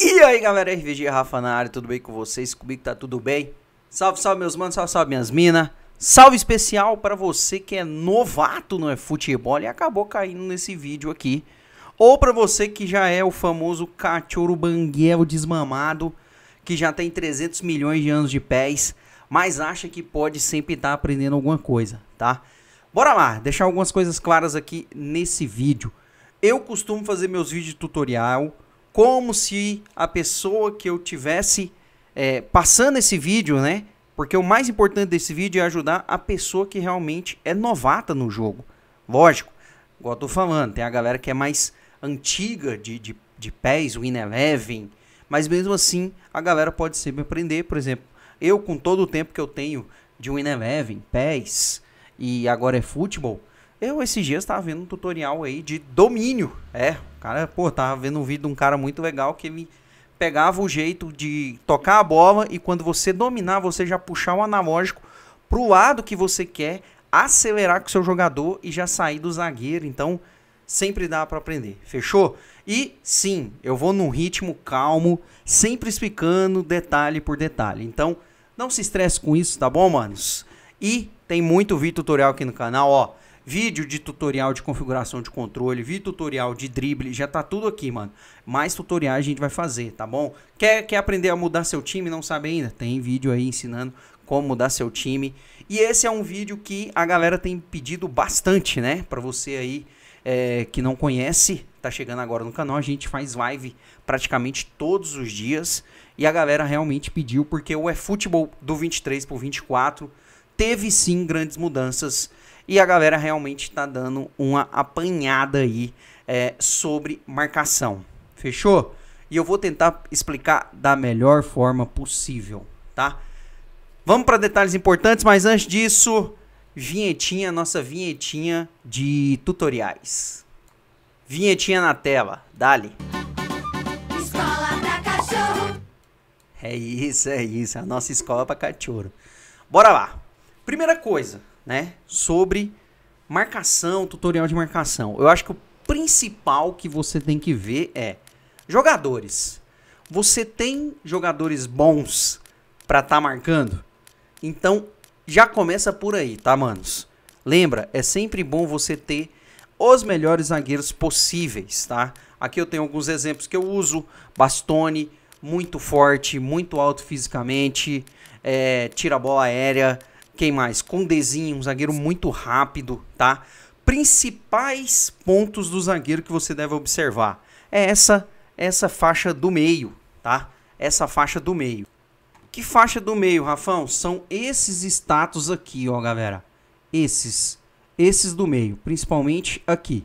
E aí galera, é RVG Rafa na área, tudo bem com vocês? Comigo tá tudo bem? Salve, salve meus manos, salve, salve minhas minas. Salve especial para você que é novato no é futebol e acabou caindo nesse vídeo aqui. Ou para você que já é o famoso cachorro banguelo desmamado, que já tem 300 milhões de anos de pés, mas acha que pode sempre estar tá aprendendo alguma coisa, tá? Bora lá, deixar algumas coisas claras aqui nesse vídeo. Eu costumo fazer meus vídeos de tutorial como se a pessoa que eu tivesse é, passando esse vídeo, né? Porque o mais importante desse vídeo é ajudar a pessoa que realmente é novata no jogo. Lógico, igual eu tô falando, tem a galera que é mais antiga de, de, de pés, Win Eleven, mas mesmo assim a galera pode sempre aprender. Por exemplo, eu com todo o tempo que eu tenho de Win Eleven, e agora é futebol, eu esses dias estava vendo um tutorial aí de domínio. É, o cara, pô, tava vendo um vídeo de um cara muito legal que ele pegava o jeito de tocar a bola e quando você dominar, você já puxar o analógico pro lado que você quer, acelerar com o seu jogador e já sair do zagueiro. Então, sempre dá para aprender. Fechou? E sim, eu vou num ritmo calmo, sempre explicando detalhe por detalhe. Então, não se estresse com isso, tá bom, manos? E tem muito vídeo tutorial aqui no canal, ó vídeo de tutorial de configuração de controle, vídeo tutorial de drible, já tá tudo aqui, mano. Mais tutoriais a gente vai fazer, tá bom? Quer, quer aprender a mudar seu time não sabe ainda? Tem vídeo aí ensinando como mudar seu time. E esse é um vídeo que a galera tem pedido bastante, né? Para você aí é, que não conhece, tá chegando agora no canal, a gente faz live praticamente todos os dias. E a galera realmente pediu, porque o eFootball do 23 para 24 teve sim grandes mudanças e a galera realmente está dando uma apanhada aí é, sobre marcação. Fechou? E eu vou tentar explicar da melhor forma possível, tá? Vamos para detalhes importantes, mas antes disso, vinhetinha, nossa vinhetinha de tutoriais. Vinhetinha na tela, dali. Escola pra cachorro. É isso, é isso, é a nossa escola para cachorro. Bora lá. Primeira coisa, né, sobre marcação, tutorial de marcação. Eu acho que o principal que você tem que ver é jogadores. Você tem jogadores bons para estar tá marcando? Então já começa por aí, tá, manos? Lembra, é sempre bom você ter os melhores zagueiros possíveis, tá? Aqui eu tenho alguns exemplos que eu uso: Bastone, muito forte, muito alto fisicamente, é, tira bola aérea, quem mais? Condezinho, um zagueiro muito rápido, tá? Principais pontos do zagueiro que você deve observar. É essa essa faixa do meio, tá? Essa faixa do meio. Que faixa do meio, Rafão? São esses status aqui, ó, galera. Esses. Esses do meio, principalmente aqui,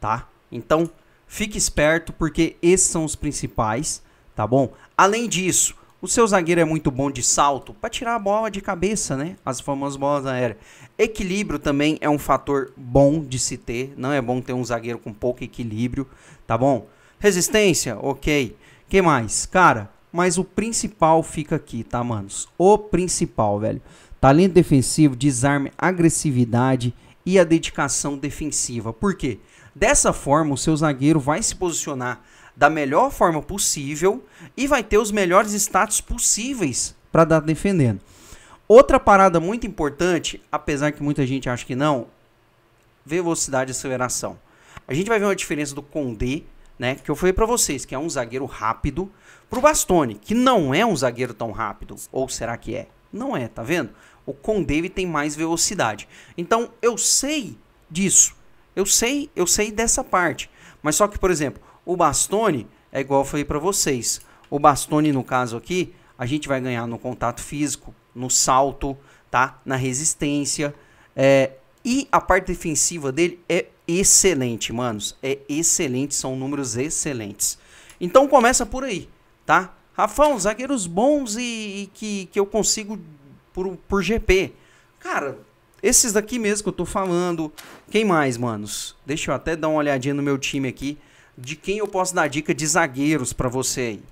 tá? Então, fique esperto porque esses são os principais, tá bom? Além disso, o seu zagueiro é muito bom de salto para tirar a bola de cabeça, né? As famosas bolas aéreas. Equilíbrio também é um fator bom de se ter. Não é bom ter um zagueiro com pouco equilíbrio, tá bom? Resistência, ok. Que mais, cara? Mas o principal fica aqui, tá, manos? O principal, velho. Talento defensivo, desarme, agressividade e a dedicação defensiva. Por quê? Dessa forma, o seu zagueiro vai se posicionar da melhor forma possível e vai ter os melhores status possíveis para dar defendendo. Outra parada muito importante, apesar que muita gente acha que não, velocidade e aceleração. A gente vai ver uma diferença do Condé, né, que eu falei para vocês, que é um zagueiro rápido, pro Bastoni, que não é um zagueiro tão rápido, ou será que é? Não é, tá vendo? O Condé tem mais velocidade. Então eu sei disso. Eu sei, eu sei dessa parte. Mas só que, por exemplo, o Bastone é igual eu falei para vocês. O Bastone, no caso aqui, a gente vai ganhar no contato físico, no salto, tá? na resistência. É, e a parte defensiva dele é excelente, manos. É excelente, são números excelentes. Então começa por aí, tá? Rafão, zagueiros bons e, e que, que eu consigo por, por GP. Cara, esses daqui mesmo que eu tô falando. Quem mais, manos? Deixa eu até dar uma olhadinha no meu time aqui de quem eu posso dar dica de zagueiros para você aí.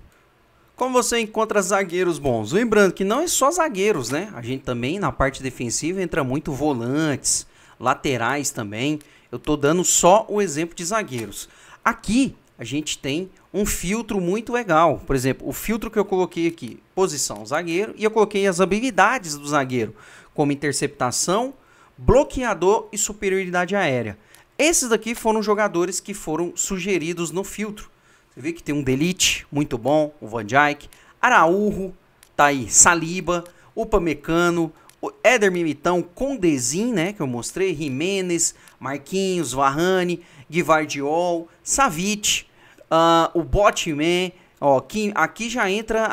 Como você encontra zagueiros bons? Lembrando que não é só zagueiros, né? A gente também na parte defensiva entra muito volantes, laterais também. Eu tô dando só o exemplo de zagueiros. Aqui a gente tem um filtro muito legal. Por exemplo, o filtro que eu coloquei aqui, posição zagueiro, e eu coloquei as habilidades do zagueiro, como interceptação, bloqueador e superioridade aérea. Esses daqui foram jogadores que foram sugeridos no filtro. Você vê que tem um Delite, muito bom, o Van Dijk, Araújo, tá aí, Saliba, Upamecano, o Éder Mimitão, Condezin, né, que eu mostrei, Jiménez, Marquinhos, Varane, Guivardiol, Savic, uh, o Botman, ó, aqui, aqui já entra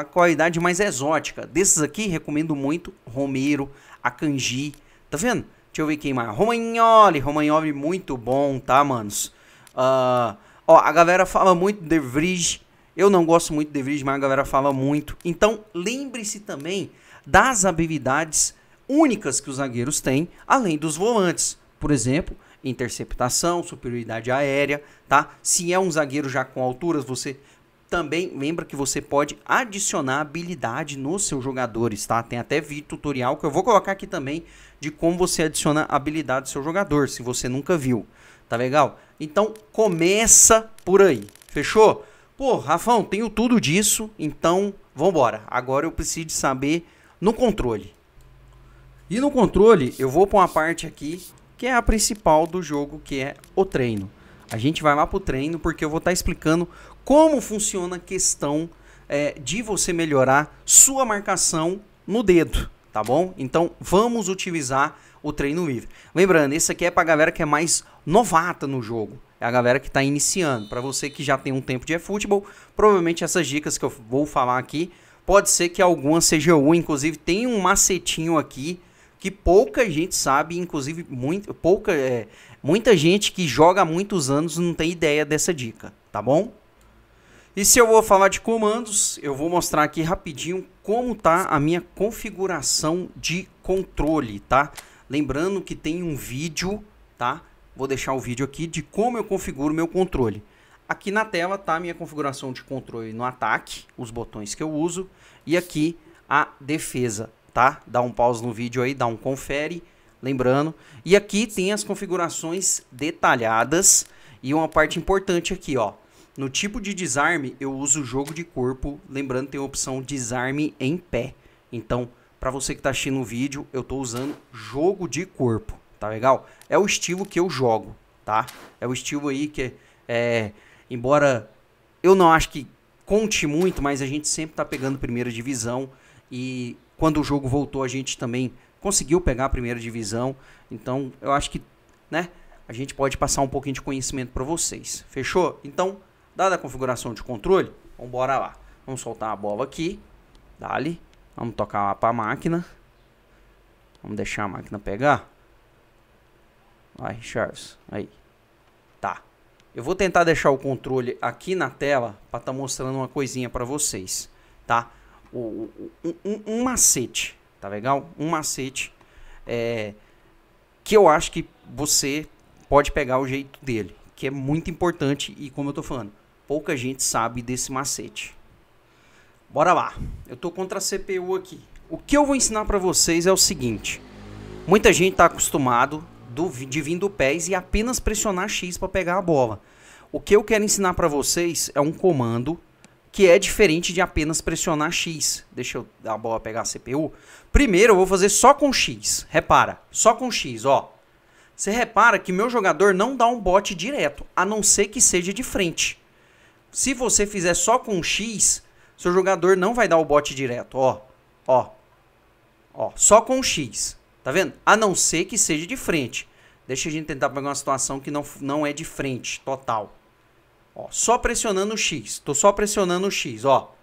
a qualidade mais exótica. Desses aqui, recomendo muito Romero, Akanji, tá vendo? Deixa eu ver quem mais. Romagnoli. Romagnoli muito bom, tá, manos? Uh, ó, a galera fala muito de Vries. Eu não gosto muito de Vries, mas a galera fala muito. Então, lembre-se também das habilidades únicas que os zagueiros têm, além dos volantes. Por exemplo, interceptação, superioridade aérea, tá? Se é um zagueiro já com alturas, você também lembra que você pode adicionar habilidade nos seus jogadores, tá? Tem até vídeo tutorial que eu vou colocar aqui também de como você adiciona habilidade no seu jogador, se você nunca viu. Tá legal? Então começa por aí. Fechou? Pô, Rafão, tenho tudo disso, então vambora. Agora eu preciso saber no controle. E no controle eu vou para uma parte aqui que é a principal do jogo, que é o treino. A gente vai lá pro treino porque eu vou estar tá explicando como funciona a questão é, de você melhorar sua marcação no dedo, tá bom? Então vamos utilizar o treino livre. Lembrando, esse aqui é para a galera que é mais novata no jogo. É a galera que está iniciando. Para você que já tem um tempo de futebol, provavelmente essas dicas que eu vou falar aqui, pode ser que alguma seja uma. Inclusive, tem um macetinho aqui que pouca gente sabe, inclusive muito, pouca, é, muita gente que joga há muitos anos não tem ideia dessa dica, tá bom? E se eu vou falar de comandos, eu vou mostrar aqui rapidinho como tá a minha configuração de controle, tá? Lembrando que tem um vídeo, tá? Vou deixar o vídeo aqui de como eu configuro meu controle. Aqui na tela tá a minha configuração de controle no ataque, os botões que eu uso, e aqui a defesa, tá? Dá um pause no vídeo aí, dá um confere, lembrando. E aqui tem as configurações detalhadas e uma parte importante aqui, ó no tipo de desarme, eu uso jogo de corpo, lembrando que tem a opção desarme em pé. Então, para você que tá assistindo o vídeo, eu tô usando jogo de corpo, tá legal? É o estilo que eu jogo, tá? É o estilo aí que, é, embora eu não acho que conte muito, mas a gente sempre tá pegando primeira divisão e quando o jogo voltou a gente também conseguiu pegar a primeira divisão. Então, eu acho que, né? A gente pode passar um pouquinho de conhecimento para vocês. Fechou? Então, Dada a configuração de controle, vamos bora lá. Vamos soltar a bola aqui. Dali. Vamos tocar lá para a máquina. Vamos deixar a máquina pegar. Vai, Richards. Aí. Tá. Eu vou tentar deixar o controle aqui na tela para estar tá mostrando uma coisinha para vocês, tá? Um, um, um, macete, tá legal? Um macete é, que eu acho que você pode pegar o jeito dele, que é muito importante e como eu tô falando, Pouca gente sabe desse macete. Bora lá. Eu tô contra a CPU aqui. O que eu vou ensinar para vocês é o seguinte. Muita gente está acostumado do, de vir do pés e apenas pressionar X para pegar a bola. O que eu quero ensinar para vocês é um comando que é diferente de apenas pressionar X. Deixa eu dar a bola pegar a CPU. Primeiro eu vou fazer só com X. Repara, só com X, ó. Você repara que meu jogador não dá um bote direto, a não ser que seja de frente. Se você fizer só com X, seu jogador não vai dar o bote direto, ó. Ó. Ó, só com X. Tá vendo? A não ser que seja de frente. Deixa a gente tentar pegar uma situação que não, não é de frente, total. Ó, só pressionando o X. Tô só pressionando o X, ó.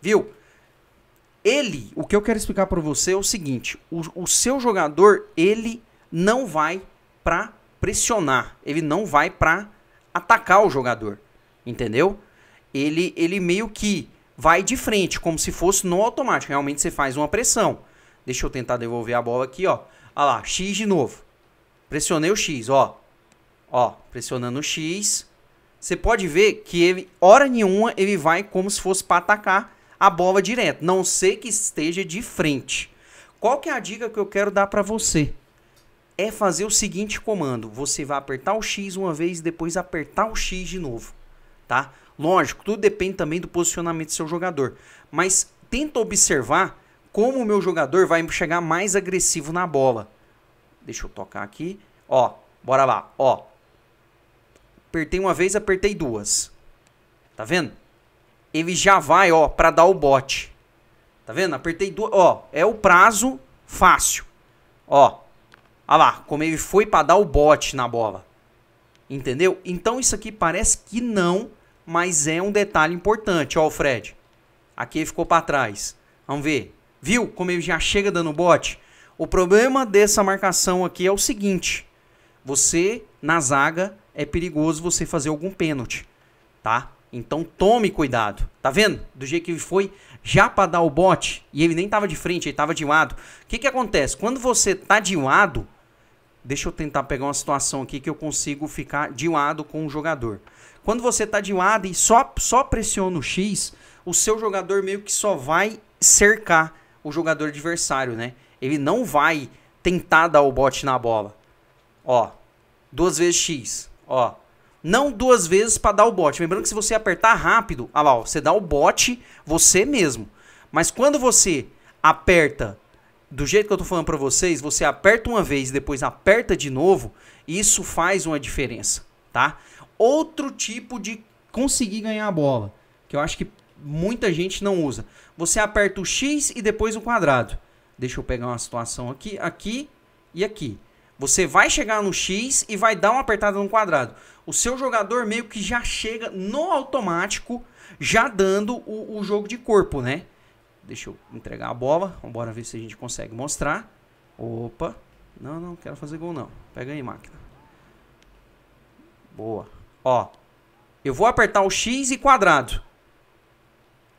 Viu? Ele, o que eu quero explicar para você é o seguinte: o, o seu jogador, ele não vai para pressionar, ele não vai para atacar o jogador, entendeu? Ele, ele meio que vai de frente, como se fosse no automático. Realmente você faz uma pressão. Deixa eu tentar devolver a bola aqui, ó. Olha lá, X de novo. Pressionei o X, ó. Ó, pressionando o X. Você pode ver que ele, hora nenhuma, ele vai como se fosse para atacar a bola direto. Não sei que esteja de frente. Qual que é a dica que eu quero dar para você? é fazer o seguinte comando: você vai apertar o X uma vez e depois apertar o X de novo, tá? Lógico, tudo depende também do posicionamento do seu jogador, mas tenta observar como o meu jogador vai chegar mais agressivo na bola. Deixa eu tocar aqui. Ó, bora lá, ó. Apertei uma vez, apertei duas. Tá vendo? Ele já vai, ó, para dar o bote. Tá vendo? Apertei duas, ó, é o prazo fácil. Ó, Olha lá, como ele foi para dar o bote na bola. Entendeu? Então isso aqui parece que não, mas é um detalhe importante. Ó, o Fred. Aqui ele ficou para trás. Vamos ver. Viu como ele já chega dando bote? O problema dessa marcação aqui é o seguinte. Você, na zaga, é perigoso você fazer algum pênalti, tá? Então tome cuidado. Tá vendo? Do jeito que ele foi já para dar o bote e ele nem tava de frente, ele tava de lado. O que que acontece? Quando você tá de lado, Deixa eu tentar pegar uma situação aqui que eu consigo ficar de lado com o jogador. Quando você está de lado e só, só pressiona o X, o seu jogador meio que só vai cercar o jogador adversário, né? Ele não vai tentar dar o bote na bola. Ó, duas vezes X, ó. Não duas vezes para dar o bote. Lembrando que se você apertar rápido, ah lá, ó, você dá o bote você mesmo. Mas quando você aperta do jeito que eu tô falando para vocês, você aperta uma vez e depois aperta de novo, isso faz uma diferença, tá? Outro tipo de conseguir ganhar a bola, que eu acho que muita gente não usa. Você aperta o X e depois o quadrado. Deixa eu pegar uma situação aqui, aqui e aqui. Você vai chegar no X e vai dar uma apertada no quadrado. O seu jogador meio que já chega no automático, já dando o, o jogo de corpo, né? Deixa eu entregar a bola. bora ver se a gente consegue mostrar. Opa. Não, não quero fazer gol não. Pega aí, máquina. Boa. Ó. Eu vou apertar o X e quadrado.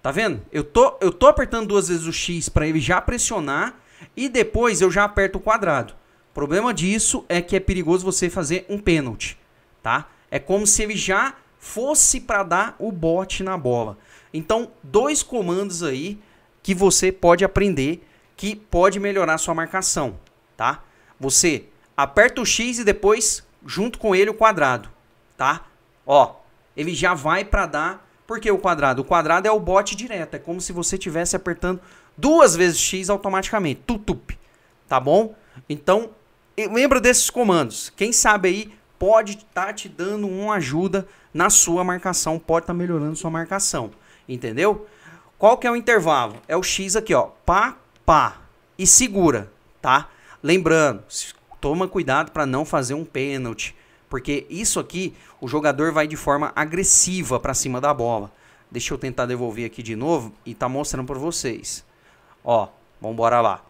Tá vendo? Eu tô, eu tô apertando duas vezes o X para ele já pressionar e depois eu já aperto o quadrado. O problema disso é que é perigoso você fazer um pênalti, tá? É como se ele já fosse para dar o bote na bola. Então, dois comandos aí que você pode aprender que pode melhorar sua marcação, tá? Você aperta o X e depois junto com ele o quadrado, tá? Ó, ele já vai para dar porque o quadrado, o quadrado é o bote direto, é como se você estivesse apertando duas vezes X automaticamente, tutup, tá bom? Então, lembra desses comandos. Quem sabe aí pode estar tá te dando uma ajuda na sua marcação, pode estar tá melhorando sua marcação, entendeu? Qual que é o intervalo? É o X aqui, ó. Pá, pá. E segura, tá? Lembrando, toma cuidado para não fazer um pênalti. Porque isso aqui, o jogador vai de forma agressiva para cima da bola. Deixa eu tentar devolver aqui de novo e tá mostrando para vocês. Ó, vamos bora lá.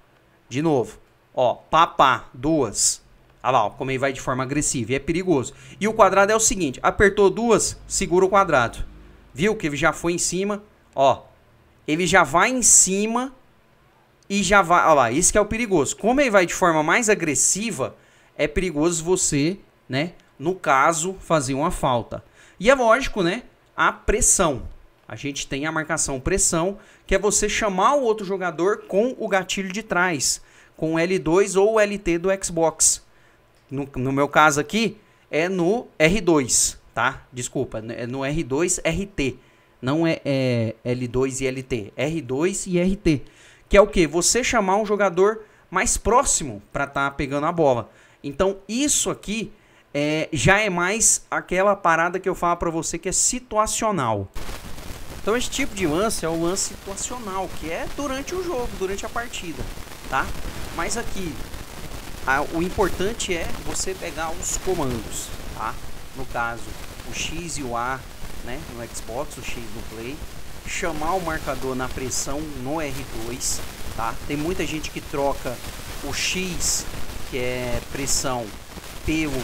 De novo. Ó, pá, pá. Duas. Olha lá, ó, como ele vai de forma agressiva e é perigoso. E o quadrado é o seguinte, apertou duas, segura o quadrado. Viu que ele já foi em cima, ó, ele já vai em cima e já vai. Olha lá, isso que é o perigoso. Como ele vai de forma mais agressiva, é perigoso você, né? No caso, fazer uma falta. E é lógico, né? A pressão. A gente tem a marcação pressão, que é você chamar o outro jogador com o gatilho de trás, com o L2 ou o LT do Xbox. No, no meu caso aqui, é no R2, tá? Desculpa, é no R2 RT não é, é L2 e LT, é R2 e RT. Que é o que? Você chamar um jogador mais próximo para estar tá pegando a bola. Então, isso aqui é, já é mais aquela parada que eu falo para você que é situacional. Então, esse tipo de lance é o lance situacional, que é durante o jogo, durante a partida, tá? Mas aqui, a, o importante é você pegar os comandos, tá? No caso, o X e o A, né, no Xbox, o X do Play, chamar o marcador na pressão no R2, tá? Tem muita gente que troca o X, que é pressão, pelo,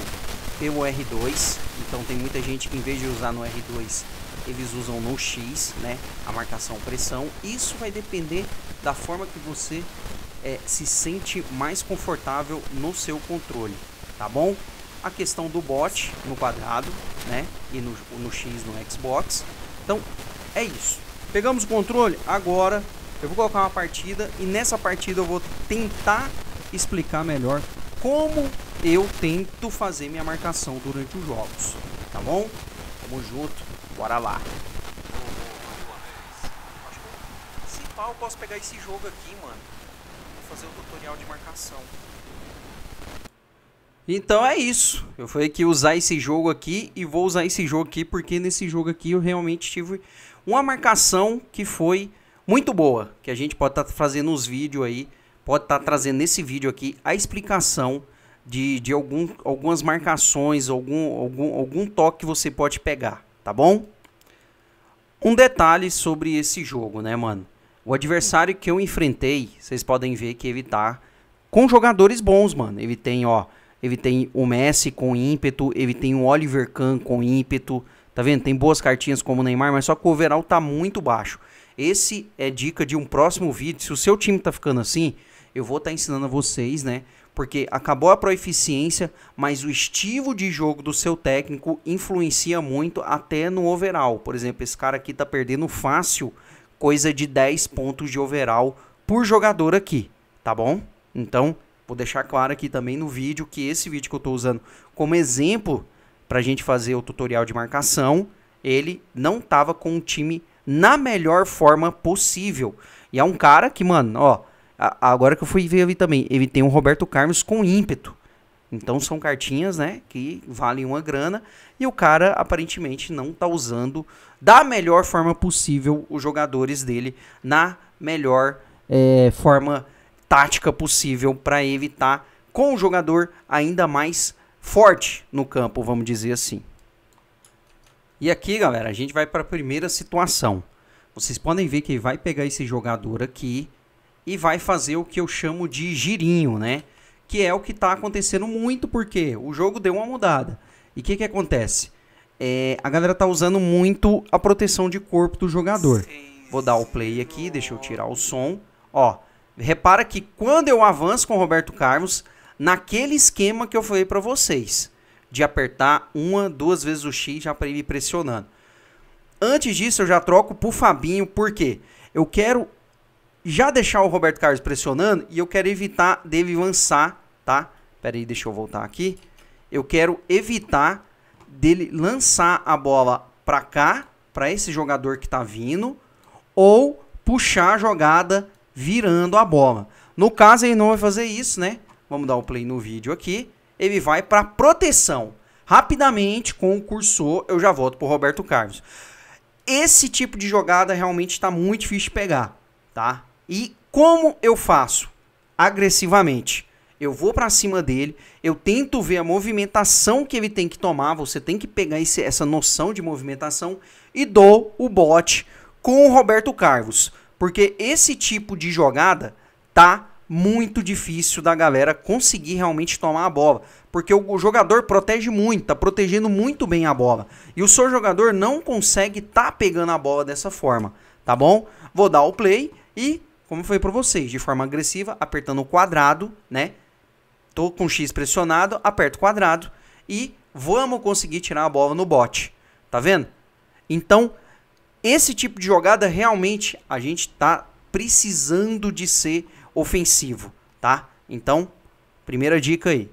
pelo R2, então tem muita gente que em vez de usar no R2, eles usam no X, né, a marcação pressão. Isso vai depender da forma que você é, se sente mais confortável no seu controle, tá bom? a questão do bot no quadrado, né? E no, no X no Xbox. Então, é isso. Pegamos o controle, agora eu vou colocar uma partida e nessa partida eu vou tentar explicar melhor como eu tento fazer minha marcação durante os jogos, tá bom? Tamo junto, bora lá! Se pau, eu posso pegar esse jogo aqui, mano. Vou fazer o tutorial de marcação. Então é isso. Eu falei que usar esse jogo aqui e vou usar esse jogo aqui porque nesse jogo aqui eu realmente tive uma marcação que foi muito boa, que a gente pode estar tá fazendo os vídeos aí, pode estar tá trazendo nesse vídeo aqui a explicação de, de algum, algumas marcações, algum, algum, algum toque que você pode pegar, tá bom? Um detalhe sobre esse jogo, né, mano? O adversário que eu enfrentei, vocês podem ver que ele tá com jogadores bons, mano. Ele tem, ó, ele tem o Messi com ímpeto, ele tem o Oliver Kahn com ímpeto, tá vendo? Tem boas cartinhas como o Neymar, mas só que o overall tá muito baixo. Esse é dica de um próximo vídeo, se o seu time tá ficando assim, eu vou estar tá ensinando a vocês, né? Porque acabou a proeficiência, mas o estilo de jogo do seu técnico influencia muito até no overall. Por exemplo, esse cara aqui tá perdendo fácil coisa de 10 pontos de overall por jogador aqui, tá bom? Então, Vou deixar claro aqui também no vídeo que esse vídeo que eu estou usando como exemplo para a gente fazer o tutorial de marcação, ele não estava com o time na melhor forma possível. E é um cara que, mano, ó, agora que eu fui ver ali também, ele tem o Roberto Carlos com ímpeto. Então são cartinhas, né, que valem uma grana e o cara aparentemente não tá usando da melhor forma possível os jogadores dele na melhor é, forma tática possível para evitar com o jogador ainda mais forte no campo, vamos dizer assim. E aqui, galera, a gente vai para a primeira situação. Vocês podem ver que vai pegar esse jogador aqui e vai fazer o que eu chamo de girinho, né? Que é o que está acontecendo muito porque o jogo deu uma mudada. E o que, que acontece? É, a galera tá usando muito a proteção de corpo do jogador. Vou dar o play aqui, deixa eu tirar o som. Ó, Repara que quando eu avanço com o Roberto Carlos, naquele esquema que eu falei para vocês, de apertar uma, duas vezes o X já para ele ir pressionando. Antes disso, eu já troco o Fabinho, porque eu quero já deixar o Roberto Carlos pressionando e eu quero evitar dele lançar, tá? Pera aí, deixa eu voltar aqui. Eu quero evitar dele lançar a bola para cá, para esse jogador que tá vindo, ou puxar a jogada virando a bola. No caso, ele não vai fazer isso, né? Vamos dar o um play no vídeo aqui. Ele vai para proteção. Rapidamente, com o cursor, eu já volto para Roberto Carlos. Esse tipo de jogada realmente está muito difícil de pegar, tá? E como eu faço? Agressivamente. Eu vou para cima dele, eu tento ver a movimentação que ele tem que tomar, você tem que pegar esse, essa noção de movimentação e dou o bote com o Roberto Carlos. Porque esse tipo de jogada tá muito difícil da galera conseguir realmente tomar a bola. Porque o jogador protege muito, tá protegendo muito bem a bola. E o seu jogador não consegue tá pegando a bola dessa forma, tá bom? Vou dar o play e, como foi para vocês, de forma agressiva, apertando o quadrado, né? Tô com X pressionado, aperto o quadrado e vamos conseguir tirar a bola no bote. Tá vendo? Então, esse tipo de jogada realmente a gente está precisando de ser ofensivo, tá? Então, primeira dica aí.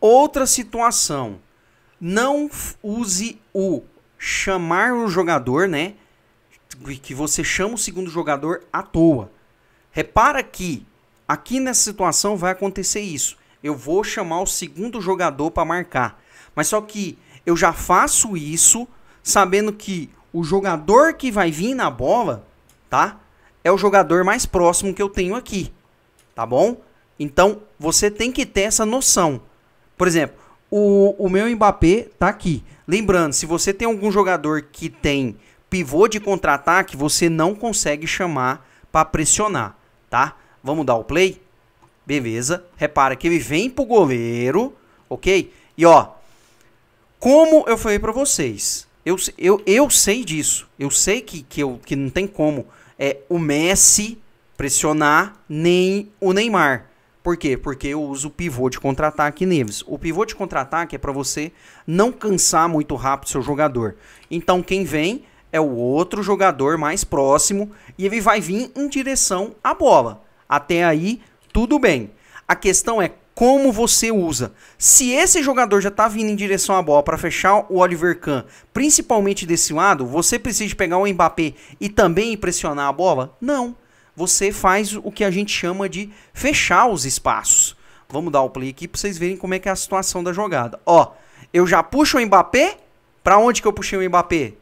Outra situação, não use o chamar o jogador, né? Que você chama o segundo jogador à toa. Repara que aqui nessa situação vai acontecer isso. Eu vou chamar o segundo jogador para marcar. Mas só que eu já faço isso sabendo que o jogador que vai vir na bola, tá? É o jogador mais próximo que eu tenho aqui, tá bom? Então, você tem que ter essa noção. Por exemplo, o, o meu Mbappé tá aqui. Lembrando, se você tem algum jogador que tem pivô de contra-ataque, você não consegue chamar para pressionar, tá? Vamos dar o play? Beleza. Repara que ele vem pro goleiro, ok? E ó, como eu falei para vocês, eu, eu, eu sei disso. Eu sei que, que, eu, que não tem como é, o Messi pressionar nem o Neymar. Por quê? Porque eu uso o pivô de contra-ataque Neves. O pivô de contra-ataque é para você não cansar muito rápido seu jogador. Então quem vem é o outro jogador mais próximo e ele vai vir em direção à bola. Até aí, tudo bem. A questão é como você usa. Se esse jogador já está vindo em direção à bola para fechar o Oliver Kahn, principalmente desse lado, você precisa pegar o Mbappé e também pressionar a bola? Não. Você faz o que a gente chama de fechar os espaços. Vamos dar o play aqui para vocês verem como é que é a situação da jogada. Ó, eu já puxo o Mbappé. Para onde que eu puxei o Mbappé?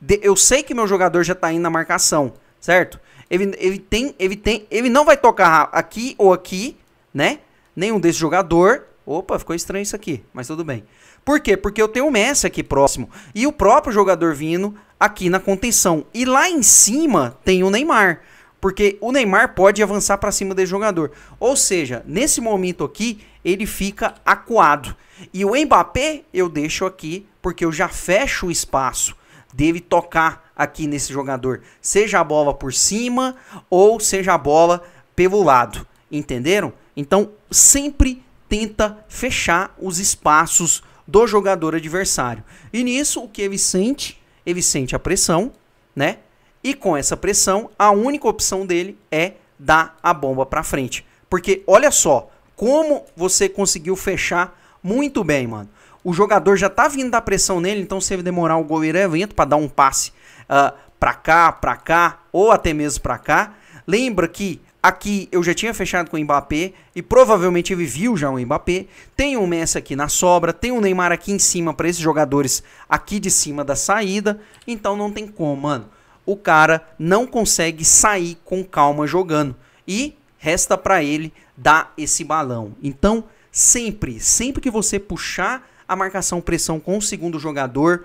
De eu sei que meu jogador já está indo na marcação, certo? Ele, ele tem, ele tem, ele não vai tocar aqui ou aqui, né? nenhum desse jogador. Opa, ficou estranho isso aqui, mas tudo bem. Por quê? Porque eu tenho o Messi aqui próximo e o próprio jogador vindo aqui na contenção. E lá em cima tem o Neymar, porque o Neymar pode avançar para cima desse jogador. Ou seja, nesse momento aqui, ele fica acuado. E o Mbappé eu deixo aqui porque eu já fecho o espaço dele tocar aqui nesse jogador, seja a bola por cima ou seja a bola pelo lado. Entenderam? Então, sempre tenta fechar os espaços do jogador adversário. E nisso, o que ele sente? Ele sente a pressão, né? E com essa pressão, a única opção dele é dar a bomba para frente. Porque olha só como você conseguiu fechar muito bem, mano. O jogador já tá vindo da pressão nele, então se ele demorar o goleiro é para dar um passe uh, ah, para cá, para cá ou até mesmo para cá. Lembra que Aqui eu já tinha fechado com o Mbappé e provavelmente ele viu já o Mbappé. Tem o Messi aqui na sobra, tem o Neymar aqui em cima para esses jogadores aqui de cima da saída. Então não tem como, mano. O cara não consegue sair com calma jogando e resta para ele dar esse balão. Então, sempre, sempre que você puxar a marcação pressão com o segundo jogador,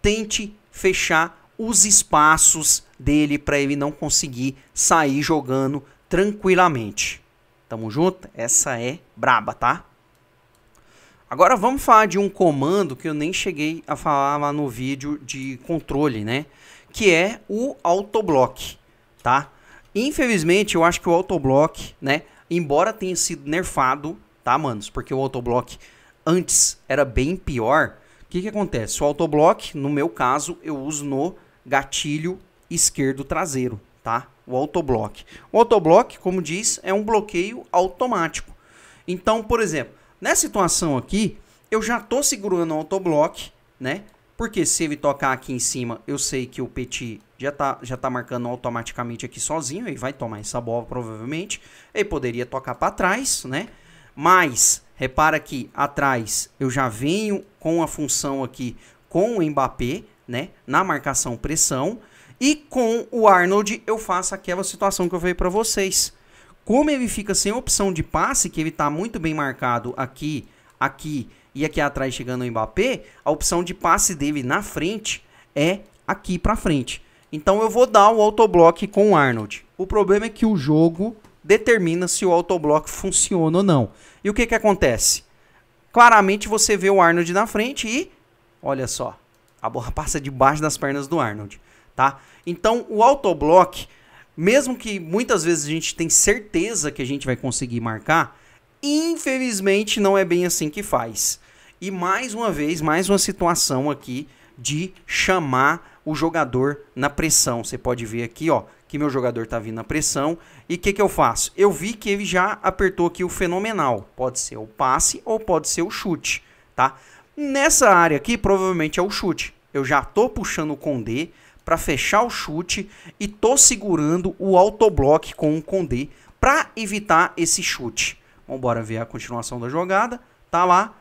tente fechar os espaços dele para ele não conseguir sair jogando tranquilamente. Tamo junto? Essa é braba, tá? Agora vamos falar de um comando que eu nem cheguei a falar lá no vídeo de controle, né? Que é o autoblock, tá? Infelizmente, eu acho que o autoblock, né? Embora tenha sido nerfado, tá, manos? Porque o autoblock antes era bem pior. O que, que acontece? O autoblock, no meu caso, eu uso no gatilho esquerdo traseiro, tá? o autoblock. O autoblock, como diz, é um bloqueio automático. Então, por exemplo, nessa situação aqui, eu já estou segurando o autoblock, né? Porque se ele tocar aqui em cima, eu sei que o Petit já está já tá marcando automaticamente aqui sozinho. Ele vai tomar essa bola, provavelmente. Ele poderia tocar para trás, né? Mas, repara que atrás eu já venho com a função aqui com o Mbappé, né? Na marcação pressão. E com o Arnold eu faço aquela situação que eu falei para vocês. Como ele fica sem opção de passe, que ele está muito bem marcado aqui, aqui e aqui atrás chegando o Mbappé, a opção de passe dele na frente é aqui para frente. Então eu vou dar o autoblock com o Arnold. O problema é que o jogo determina se o autoblock funciona ou não. E o que que acontece? Claramente você vê o Arnold na frente e olha só, a bola passa debaixo das pernas do Arnold tá? Então, o autoblock, mesmo que muitas vezes a gente tem certeza que a gente vai conseguir marcar, infelizmente não é bem assim que faz. E mais uma vez, mais uma situação aqui de chamar o jogador na pressão. Você pode ver aqui, ó, que meu jogador tá vindo na pressão. E o que, que eu faço? Eu vi que ele já apertou aqui o fenomenal. Pode ser o passe ou pode ser o chute, tá? Nessa área aqui, provavelmente é o chute. Eu já tô puxando com D para fechar o chute e tô segurando o autoblock com o Condé para evitar esse chute. Vamos embora ver a continuação da jogada. Tá lá.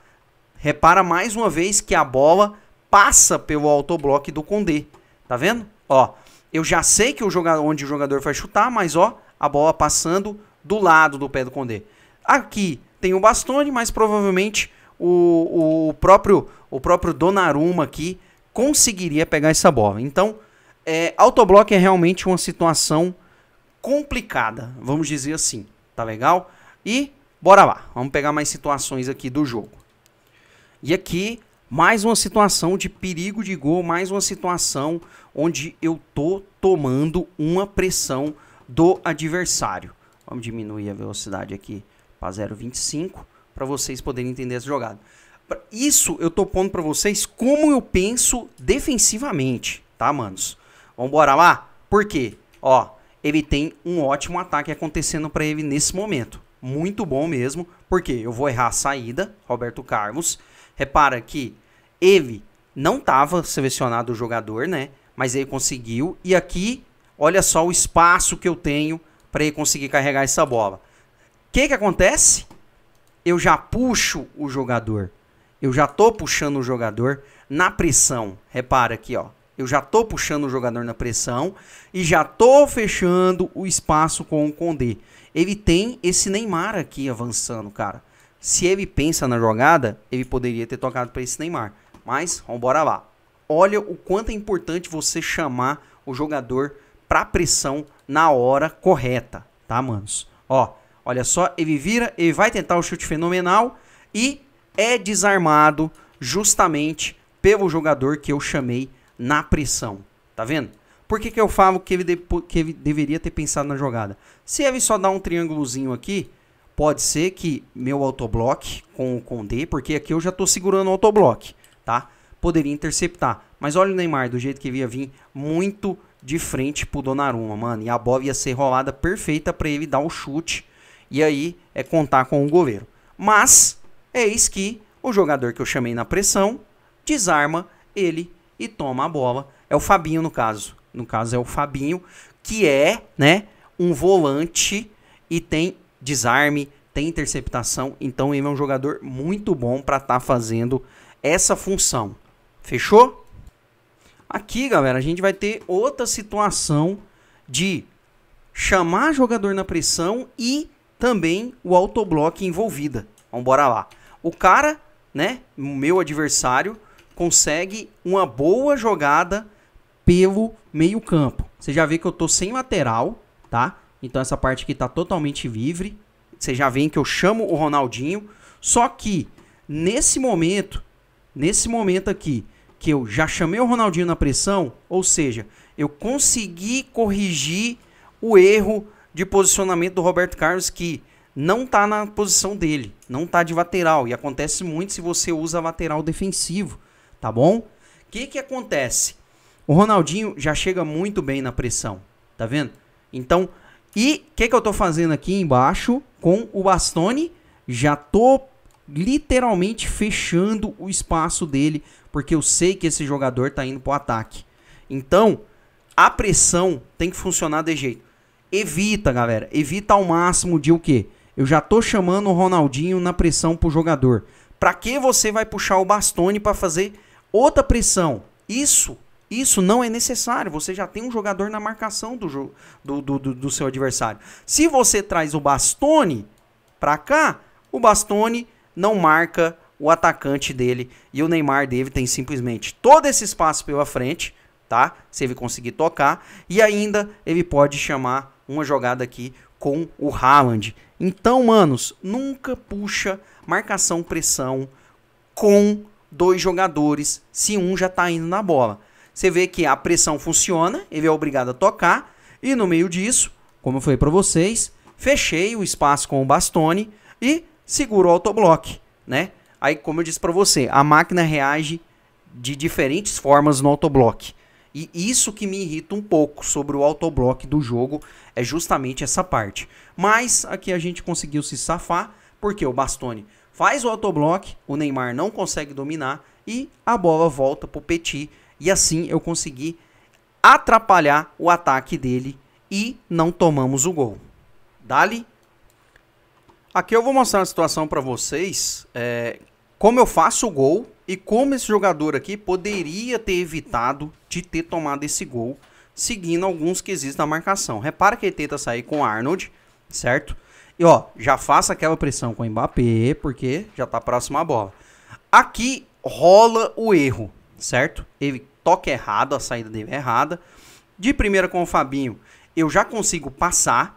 Repara mais uma vez que a bola passa pelo autoblock do Condé. Tá vendo? Ó, eu já sei que o jogador, onde o jogador vai chutar, mas ó, a bola passando do lado do pé do Condé. Aqui tem o bastone, mas provavelmente o, o próprio o próprio Donnarumma aqui conseguiria pegar essa bola. Então, é, autoblock é realmente uma situação complicada, vamos dizer assim, tá legal? E bora lá, vamos pegar mais situações aqui do jogo. E aqui, mais uma situação de perigo de gol, mais uma situação onde eu tô tomando uma pressão do adversário. Vamos diminuir a velocidade aqui para 0,25 para vocês poderem entender essa jogada. Isso eu tô pondo para vocês como eu penso defensivamente, tá, manos? Vambora lá? Por quê? Ó, ele tem um ótimo ataque acontecendo para ele nesse momento. Muito bom mesmo, porque eu vou errar a saída, Roberto Carlos. Repara que ele não estava selecionado o jogador, né? Mas ele conseguiu. E aqui, olha só o espaço que eu tenho para ele conseguir carregar essa bola. O que, que acontece? Eu já puxo o jogador. Eu já tô puxando o jogador na pressão. Repara aqui, ó. Eu já tô puxando o jogador na pressão e já tô fechando o espaço com o Condé. Ele tem esse Neymar aqui avançando, cara. Se ele pensa na jogada, ele poderia ter tocado para esse Neymar. Mas vamos bora lá. Olha o quanto é importante você chamar o jogador para pressão na hora correta, tá, manos? Ó, olha só, ele vira, ele vai tentar o chute fenomenal e é desarmado justamente pelo jogador que eu chamei na pressão. Tá vendo? Por que, que eu falo que ele, de, que ele deveria ter pensado na jogada? Se ele só dá um triângulozinho aqui, pode ser que meu autoblock com o Condé, porque aqui eu já estou segurando o autoblock, tá? Poderia interceptar. Mas olha o Neymar, do jeito que ele ia vir muito de frente pro Donnarumma, mano. E a bola ia ser rolada perfeita para ele dar o chute. E aí é contar com o goleiro. Mas, eis que o jogador que eu chamei na pressão desarma ele e toma a bola. É o Fabinho, no caso. No caso, é o Fabinho, que é né, um volante e tem desarme, tem interceptação. Então, ele é um jogador muito bom para estar tá fazendo essa função. Fechou? Aqui, galera, a gente vai ter outra situação de chamar jogador na pressão e também o autoblock envolvida. Vamos bora lá. O cara, né, meu adversário, consegue uma boa jogada pelo meio-campo. Você já vê que eu tô sem lateral, tá? Então essa parte aqui tá totalmente livre. Você já vê que eu chamo o Ronaldinho. Só que nesse momento, nesse momento aqui, que eu já chamei o Ronaldinho na pressão, ou seja, eu consegui corrigir o erro de posicionamento do Roberto Carlos que não tá na posição dele, não tá de lateral e acontece muito se você usa lateral defensivo tá bom? O que que acontece? O Ronaldinho já chega muito bem na pressão, tá vendo? Então, e o que que eu tô fazendo aqui embaixo com o Bastoni? Já tô literalmente fechando o espaço dele, porque eu sei que esse jogador tá indo pro ataque. Então, a pressão tem que funcionar de jeito. Evita, galera, evita ao máximo de o quê? Eu já tô chamando o Ronaldinho na pressão pro jogador. Para que você vai puxar o Bastone para fazer Outra pressão. Isso, isso não é necessário. Você já tem um jogador na marcação do, do, do, do, do seu adversário. Se você traz o Bastone para cá, o Bastone não marca o atacante dele e o Neymar dele tem simplesmente todo esse espaço pela frente, tá? Se ele conseguir tocar e ainda ele pode chamar uma jogada aqui com o Haaland. Então, manos, nunca puxa marcação pressão com dois jogadores se um já está indo na bola. Você vê que a pressão funciona, ele é obrigado a tocar, e no meio disso, como eu falei para vocês, fechei o espaço com o bastone e seguro o autoblock, né? Aí, como eu disse para você, a máquina reage de diferentes formas no autoblock. E isso que me irrita um pouco sobre o autoblock do jogo é justamente essa parte. Mas aqui a gente conseguiu se safar, porque o Bastone Faz o autoblock, o Neymar não consegue dominar e a bola volta para o Petit. E assim eu consegui atrapalhar o ataque dele e não tomamos o gol. Dali. Aqui eu vou mostrar a situação para vocês, é, como eu faço o gol e como esse jogador aqui poderia ter evitado de ter tomado esse gol, seguindo alguns quesitos da marcação. Repara que ele tenta sair com o Arnold, certo? E ó, já faça aquela pressão com o Mbappé, porque já tá próximo à bola. Aqui rola o erro, certo? Ele toca errado, a saída dele é errada. De primeira com o Fabinho, eu já consigo passar.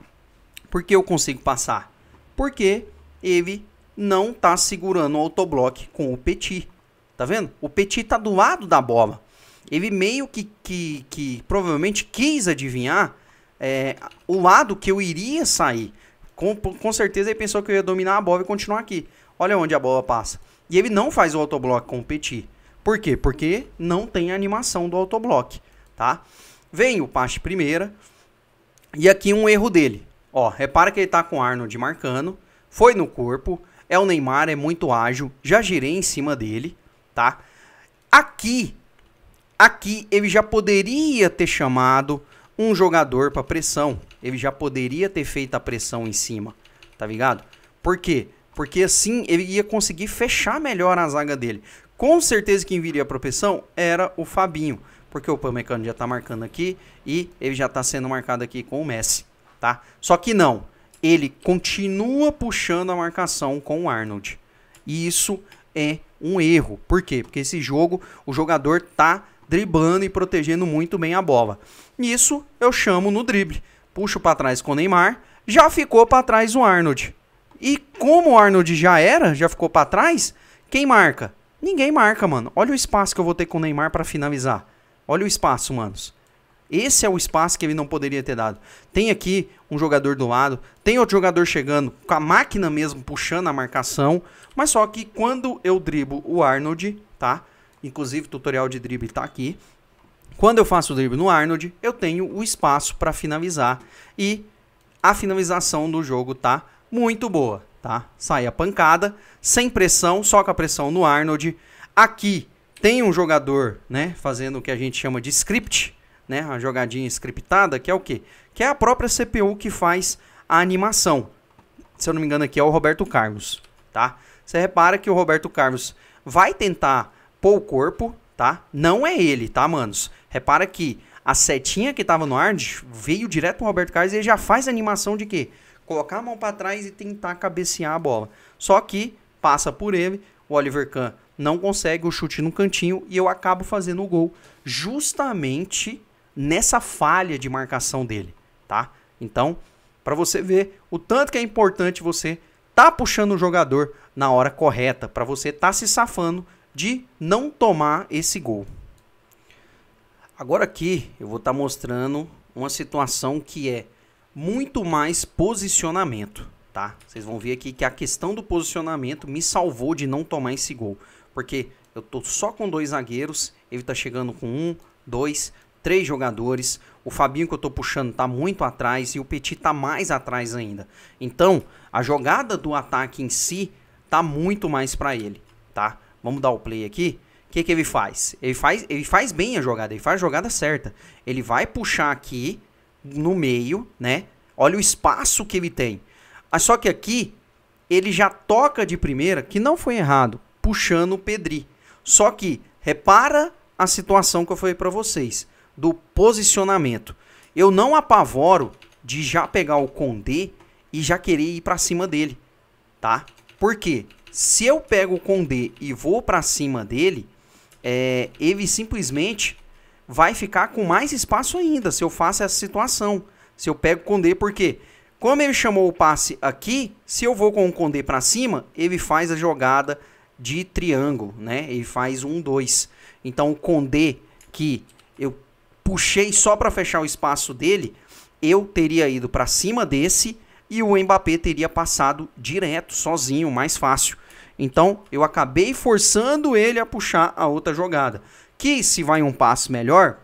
Por que eu consigo passar? Porque ele não tá segurando o autoblock com o Petit. Tá vendo? O Petit tá do lado da bola. Ele meio que, que, que provavelmente quis adivinhar é, o lado que eu iria sair. Com, com certeza ele pensou que eu ia dominar a bola e continuar aqui. Olha onde a bola passa. E ele não faz o autoblock competir. Por quê? Porque não tem animação do autoblock, tá? Vem o passe primeira. E aqui um erro dele. Ó, repara que ele tá com o Arnold marcando. Foi no corpo. É o Neymar, é muito ágil. Já girei em cima dele, tá? Aqui, aqui ele já poderia ter chamado um jogador para pressão. Ele já poderia ter feito a pressão em cima, tá ligado? Por quê? Porque assim ele ia conseguir fechar melhor a zaga dele. Com certeza quem viria para pressão era o Fabinho, porque o Pamecano já está marcando aqui e ele já está sendo marcado aqui com o Messi, tá? Só que não, ele continua puxando a marcação com o Arnold. E isso é um erro. Por quê? Porque esse jogo o jogador tá driblando e protegendo muito bem a bola. Nisso eu chamo no drible, puxo para trás com o Neymar, já ficou para trás o Arnold. E como o Arnold já era, já ficou para trás, quem marca? Ninguém marca, mano. Olha o espaço que eu vou ter com o Neymar para finalizar. Olha o espaço, manos. Esse é o espaço que ele não poderia ter dado. Tem aqui um jogador do lado, tem outro jogador chegando com a máquina mesmo puxando a marcação, mas só que quando eu dribo o Arnold, tá? Inclusive, o tutorial de drible está aqui. Quando eu faço o drible no Arnold, eu tenho o espaço para finalizar. E a finalização do jogo tá muito boa. Tá? Sai a pancada, sem pressão, só com a pressão no Arnold. Aqui tem um jogador né, fazendo o que a gente chama de script, né, a jogadinha scriptada, que é o quê? Que é a própria CPU que faz a animação. Se eu não me engano aqui é o Roberto Carlos. Tá? Você repara que o Roberto Carlos vai tentar pôr o corpo, tá? Não é ele, tá, manos? Repara que a setinha que tava no ar veio direto pro Roberto Carlos e ele já faz a animação de quê? Colocar a mão para trás e tentar cabecear a bola. Só que passa por ele, o Oliver Kahn não consegue o chute no cantinho e eu acabo fazendo o gol justamente nessa falha de marcação dele, tá? Então, para você ver o tanto que é importante você tá puxando o jogador na hora correta, para você tá se safando de não tomar esse gol. Agora aqui eu vou estar tá mostrando uma situação que é muito mais posicionamento, tá? Vocês vão ver aqui que a questão do posicionamento me salvou de não tomar esse gol, porque eu tô só com dois zagueiros, ele tá chegando com um, dois, três jogadores, o Fabinho que eu tô puxando tá muito atrás e o Petit tá mais atrás ainda. Então, a jogada do ataque em si tá muito mais para ele, tá? Vamos dar o play aqui. O que, que ele faz? Ele faz? Ele faz bem a jogada, ele faz a jogada certa. Ele vai puxar aqui no meio, né? Olha o espaço que ele tem. Ah, só que aqui ele já toca de primeira, que não foi errado, puxando o Pedri. Só que repara a situação que eu falei para vocês do posicionamento. Eu não apavoro de já pegar o Condé e já querer ir para cima dele, tá? Por quê? Se eu pego o Condé e vou para cima dele, é, ele simplesmente vai ficar com mais espaço ainda se eu faço essa situação. Se eu pego o Condé, porque como ele chamou o passe aqui, se eu vou com o Condé para cima, ele faz a jogada de triângulo, né? Ele faz um, dois. Então o Condé que eu puxei só para fechar o espaço dele, eu teria ido para cima desse e o Mbappé teria passado direto, sozinho, mais fácil. Então, eu acabei forçando ele a puxar a outra jogada. Que se vai um passo melhor,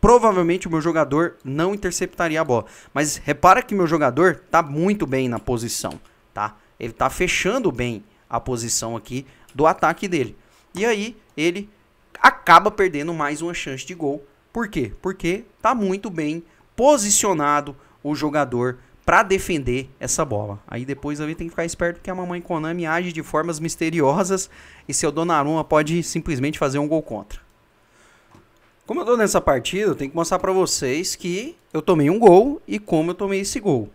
provavelmente o meu jogador não interceptaria a bola. Mas repara que meu jogador está muito bem na posição, tá? Ele está fechando bem a posição aqui do ataque dele. E aí ele acaba perdendo mais uma chance de gol. Por quê? Porque está muito bem posicionado o jogador para defender essa bola. Aí depois ali tem que ficar esperto que a mamãe Konami age de formas misteriosas e seu Donnarumma pode simplesmente fazer um gol contra. Como eu tô nessa partida, eu tenho que mostrar para vocês que eu tomei um gol e como eu tomei esse gol,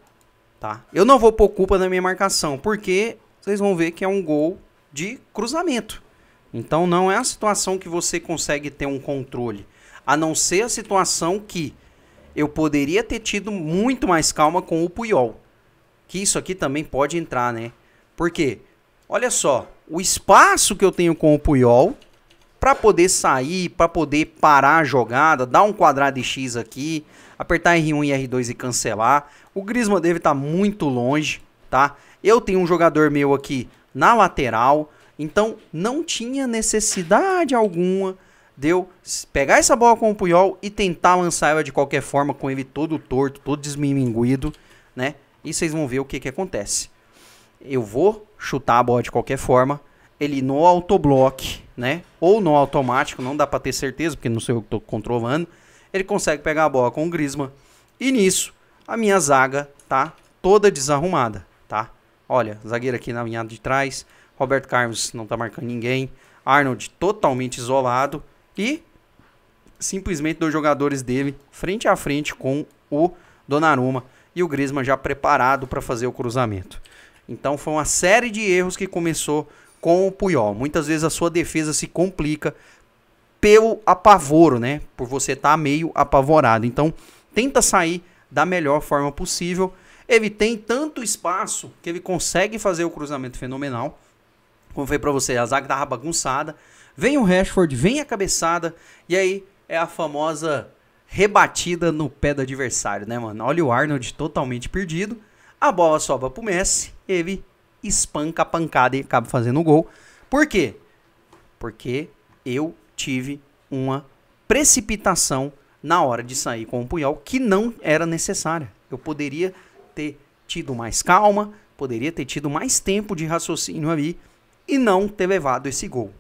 tá? Eu não vou pôr culpa na minha marcação, porque vocês vão ver que é um gol de cruzamento. Então não é a situação que você consegue ter um controle, a não ser a situação que eu poderia ter tido muito mais calma com o Puyol. Que isso aqui também pode entrar, né? Porque, olha só, o espaço que eu tenho com o Puyol para poder sair, para poder parar a jogada, dar um quadrado de X aqui, apertar R1 e R2 e cancelar. O Griezmann deve estar tá muito longe, tá? Eu tenho um jogador meu aqui na lateral, então não tinha necessidade alguma deu pegar essa bola com o Puyol e tentar lançar ela de qualquer forma com ele todo torto, todo desminguido, né? E vocês vão ver o que que acontece. Eu vou chutar a bola de qualquer forma, ele no autoblock, né? Ou no automático, não dá para ter certeza, porque não sei o que estou controlando. Ele consegue pegar a bola com o Griezmann. E nisso, a minha zaga tá toda desarrumada, tá? Olha, zagueiro aqui na linha de trás, Roberto Carlos não tá marcando ninguém, Arnold totalmente isolado e simplesmente dois jogadores dele frente a frente com o Donnarumma e o Griezmann já preparado para fazer o cruzamento. Então foi uma série de erros que começou com o Puyol. Muitas vezes a sua defesa se complica pelo apavoro, né? Por você estar tá meio apavorado. Então tenta sair da melhor forma possível. Ele tem tanto espaço que ele consegue fazer o cruzamento fenomenal. Como eu falei para você, a zaga estava bagunçada. Vem o Rashford, vem a cabeçada, e aí é a famosa rebatida no pé do adversário, né, mano? Olha o Arnold totalmente perdido. A bola sobra pro Messi, ele espanca a pancada e acaba fazendo o gol. Por quê? Porque eu tive uma precipitação na hora de sair com o punhal que não era necessária. Eu poderia ter tido mais calma, poderia ter tido mais tempo de raciocínio ali e não ter levado esse gol.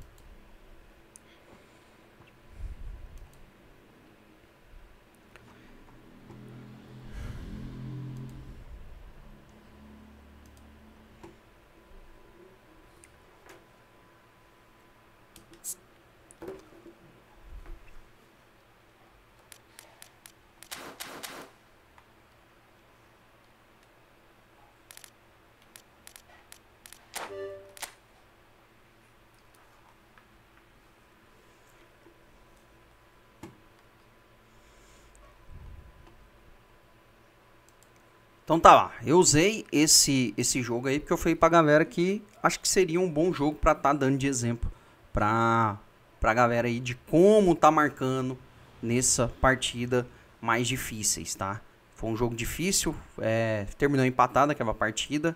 Então tá lá, eu usei esse, esse jogo aí porque eu falei pra galera que acho que seria um bom jogo pra tá dando de exemplo pra, pra galera aí de como tá marcando nessa partida mais difíceis, tá? Foi um jogo difícil, é, terminou empatada aquela partida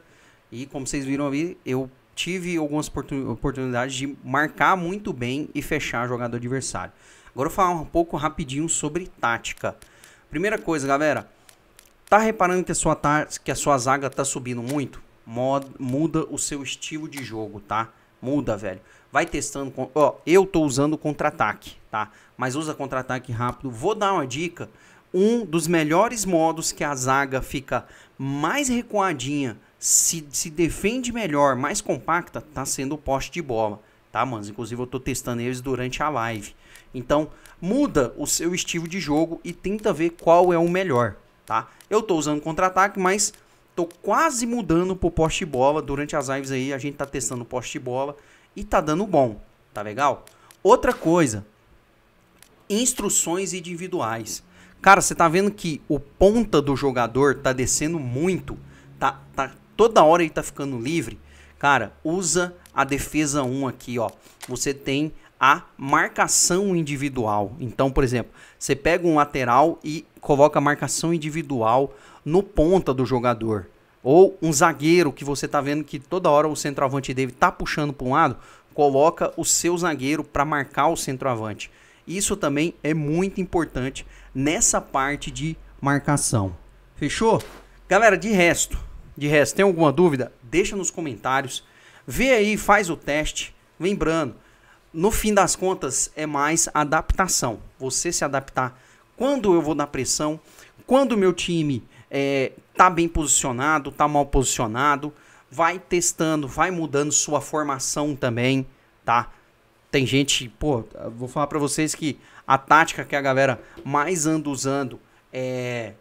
e como vocês viram ali, eu tive algumas oportun oportunidades de marcar muito bem e fechar o jogador adversário. Agora eu vou falar um pouco rapidinho sobre tática. Primeira coisa, galera, Tá reparando que a sua, tá, que a sua zaga tá subindo muito? Mod, muda o seu estilo de jogo, tá? Muda, velho. Vai testando. Com, ó, eu tô usando contra-ataque, tá? Mas usa contra-ataque rápido. Vou dar uma dica. Um dos melhores modos que a zaga fica mais recuadinha, se, se defende melhor, mais compacta, tá sendo o poste de bola, tá, mano? Inclusive eu tô testando eles durante a live. Então, muda o seu estilo de jogo e tenta ver qual é o melhor, tá? Eu tô usando contra-ataque, mas tô quase mudando pro poste bola. Durante as lives aí, a gente tá testando o poste bola e tá dando bom. Tá legal? Outra coisa, instruções individuais. Cara, você tá vendo que o ponta do jogador tá descendo muito, tá, tá toda hora ele tá ficando livre. Cara, usa a defesa 1 aqui, ó. Você tem a marcação individual. Então, por exemplo, você pega um lateral e coloca a marcação individual no ponta do jogador. Ou um zagueiro que você está vendo que toda hora o centroavante dele está puxando para um lado, coloca o seu zagueiro para marcar o centroavante. Isso também é muito importante nessa parte de marcação. Fechou? Galera, de resto, de resto, tem alguma dúvida? Deixa nos comentários. Vê aí, faz o teste. Lembrando, no fim das contas, é mais adaptação. Você se adaptar quando eu vou dar pressão, quando o meu time é, tá bem posicionado, tá mal posicionado, vai testando, vai mudando sua formação também, tá? Tem gente, pô, vou falar para vocês que a tática que a galera mais anda usando é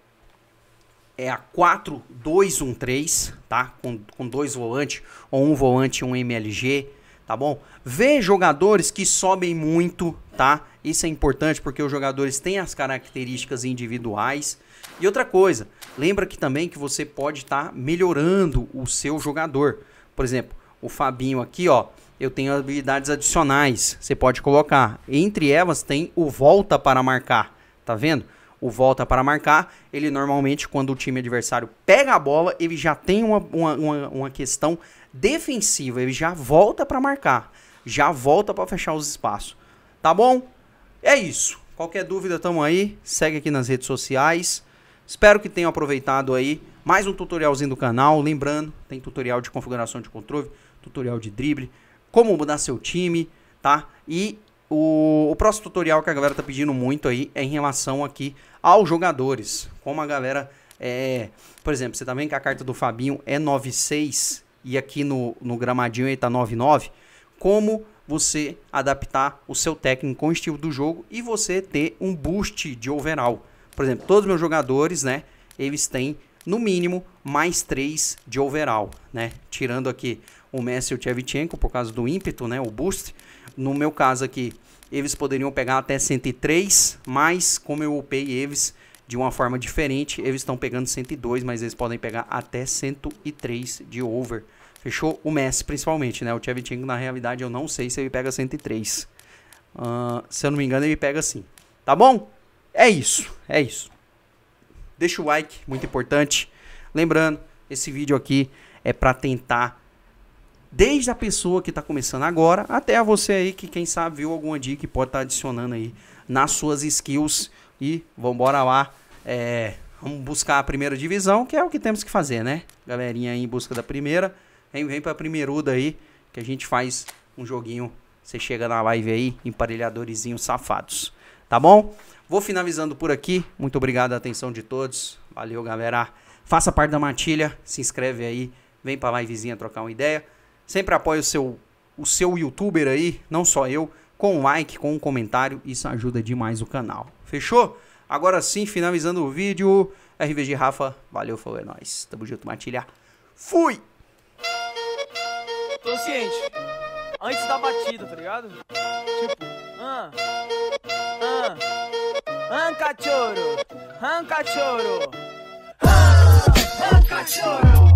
é a 4-2-1-3, tá? Com, com dois volantes, ou um volante e um MLG tá bom? Vê jogadores que sobem muito, tá? Isso é importante porque os jogadores têm as características individuais. E outra coisa, lembra que também que você pode estar tá melhorando o seu jogador. Por exemplo, o Fabinho aqui, ó, eu tenho habilidades adicionais, você pode colocar. Entre elas tem o volta para marcar, tá vendo? O volta para marcar, ele normalmente quando o time adversário pega a bola, ele já tem uma, uma, uma, uma questão defensiva, ele já volta para marcar, já volta para fechar os espaços. Tá bom? É isso. Qualquer dúvida, tamo aí, segue aqui nas redes sociais. Espero que tenham aproveitado aí mais um tutorialzinho do canal, lembrando, tem tutorial de configuração de controle, tutorial de drible, como mudar seu time, tá? E o, o, próximo tutorial que a galera tá pedindo muito aí é em relação aqui aos jogadores. Como a galera é. Por exemplo, você tá vendo que a carta do Fabinho é 96 e aqui no, no gramadinho ele está 9,9, como você adaptar o seu técnico com o estilo do jogo e você ter um boost de overall. Por exemplo, todos os meus jogadores, né, eles têm no mínimo mais 3 de overall, né? Tirando aqui o Messi e o Tchevchenko por causa do ímpeto, né, o boost. No meu caso aqui, eles poderiam pegar até 103, mas como eu upei eles de uma forma diferente, eles estão pegando 102, mas eles podem pegar até 103 de over Fechou? O Messi, principalmente, né? O Tchevchenko, na realidade, eu não sei se ele pega 103. Uh, se eu não me engano, ele pega sim. Tá bom? É isso, é isso. Deixa o like, muito importante. Lembrando, esse vídeo aqui é para tentar desde a pessoa que está começando agora até a você aí que quem sabe viu alguma dica que pode estar tá adicionando aí nas suas skills e vambora lá é, vamos buscar a primeira divisão que é o que temos que fazer né galerinha aí em busca da primeira Vem, vem pra primeiruda aí, que a gente faz um joguinho. Você chega na live aí, emparelhadorzinhos safados. Tá bom? Vou finalizando por aqui. Muito obrigado a atenção de todos. Valeu, galera. Faça parte da matilha, se inscreve aí, vem pra livezinha trocar uma ideia. Sempre apoia o seu, o seu youtuber aí, não só eu, com um like, com um comentário. Isso ajuda demais o canal. Fechou? Agora sim, finalizando o vídeo. RVG Rafa, valeu, falou, é nóis. Tamo junto, matilha. Fui! Tô ciente. Antes da batida, tá ligado? Tipo, ah, ah, ah, cachorro, ah, cachorro, ah, ah, cachorro.